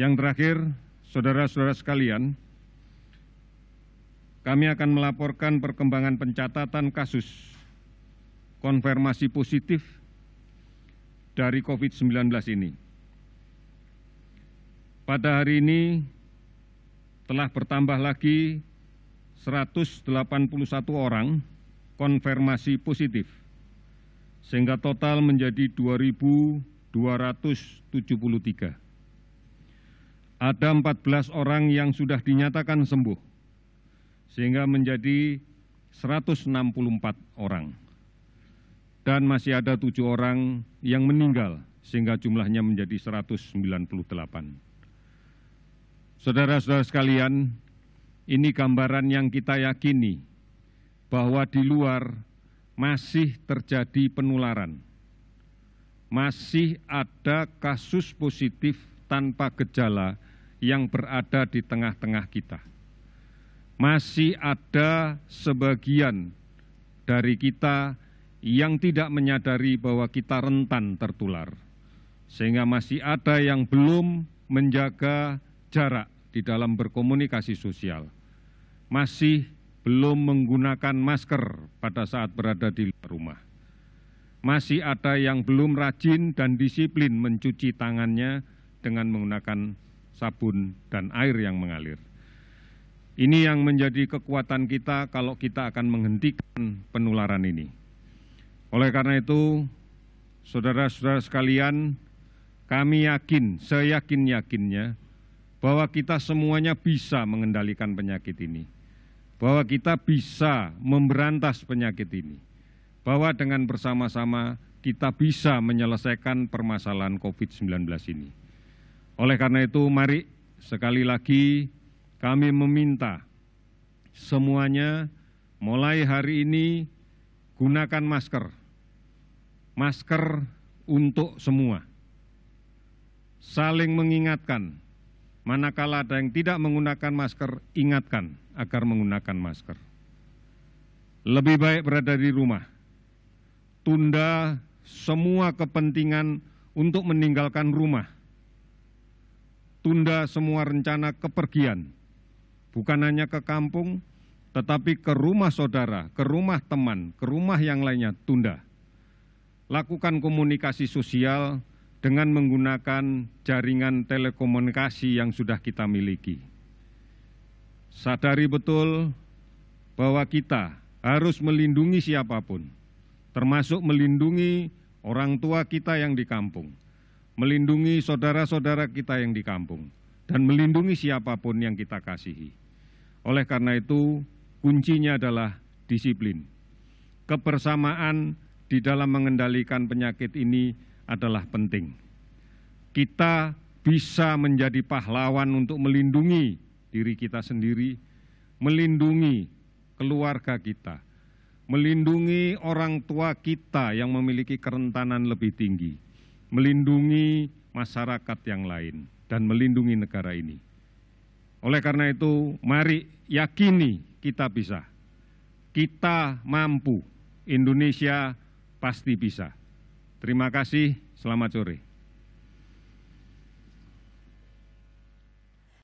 Yang terakhir, saudara-saudara sekalian, kami akan melaporkan perkembangan pencatatan kasus konfirmasi positif dari COVID-19 ini. Pada hari ini telah bertambah lagi 181 orang konfirmasi positif, sehingga total menjadi 2.273 ada empat belas orang yang sudah dinyatakan sembuh, sehingga menjadi 164 orang. Dan masih ada tujuh orang yang meninggal, sehingga jumlahnya menjadi 198. Saudara-saudara sekalian, ini gambaran yang kita yakini bahwa di luar masih terjadi penularan. Masih ada kasus positif tanpa gejala yang berada di tengah-tengah kita. Masih ada sebagian dari kita yang tidak menyadari bahwa kita rentan tertular, sehingga masih ada yang belum menjaga jarak di dalam berkomunikasi sosial, masih belum menggunakan masker pada saat berada di rumah. Masih ada yang belum rajin dan disiplin mencuci tangannya dengan menggunakan sabun, dan air yang mengalir. Ini yang menjadi kekuatan kita kalau kita akan menghentikan penularan ini. Oleh karena itu, saudara-saudara sekalian, kami yakin, saya yakin yakinnya bahwa kita semuanya bisa mengendalikan penyakit ini. Bahwa kita bisa memberantas penyakit ini. Bahwa dengan bersama-sama kita bisa menyelesaikan permasalahan COVID-19 ini. Oleh karena itu, mari sekali lagi kami meminta semuanya mulai hari ini gunakan masker. Masker untuk semua. Saling mengingatkan, manakala ada yang tidak menggunakan masker, ingatkan agar menggunakan masker. Lebih baik berada di rumah. Tunda semua kepentingan untuk meninggalkan rumah tunda semua rencana kepergian, bukan hanya ke kampung, tetapi ke rumah saudara, ke rumah teman, ke rumah yang lainnya, tunda. Lakukan komunikasi sosial dengan menggunakan jaringan telekomunikasi yang sudah kita miliki. Sadari betul bahwa kita harus melindungi siapapun, termasuk melindungi orang tua kita yang di kampung melindungi saudara-saudara kita yang di kampung, dan melindungi siapapun yang kita kasihi. Oleh karena itu, kuncinya adalah disiplin. Kebersamaan di dalam mengendalikan penyakit ini adalah penting. Kita bisa menjadi pahlawan untuk melindungi diri kita sendiri, melindungi keluarga kita, melindungi orang tua kita yang memiliki kerentanan lebih tinggi melindungi masyarakat yang lain dan melindungi negara ini. Oleh karena itu, mari yakini kita bisa. Kita mampu. Indonesia pasti bisa. Terima kasih. Selamat sore.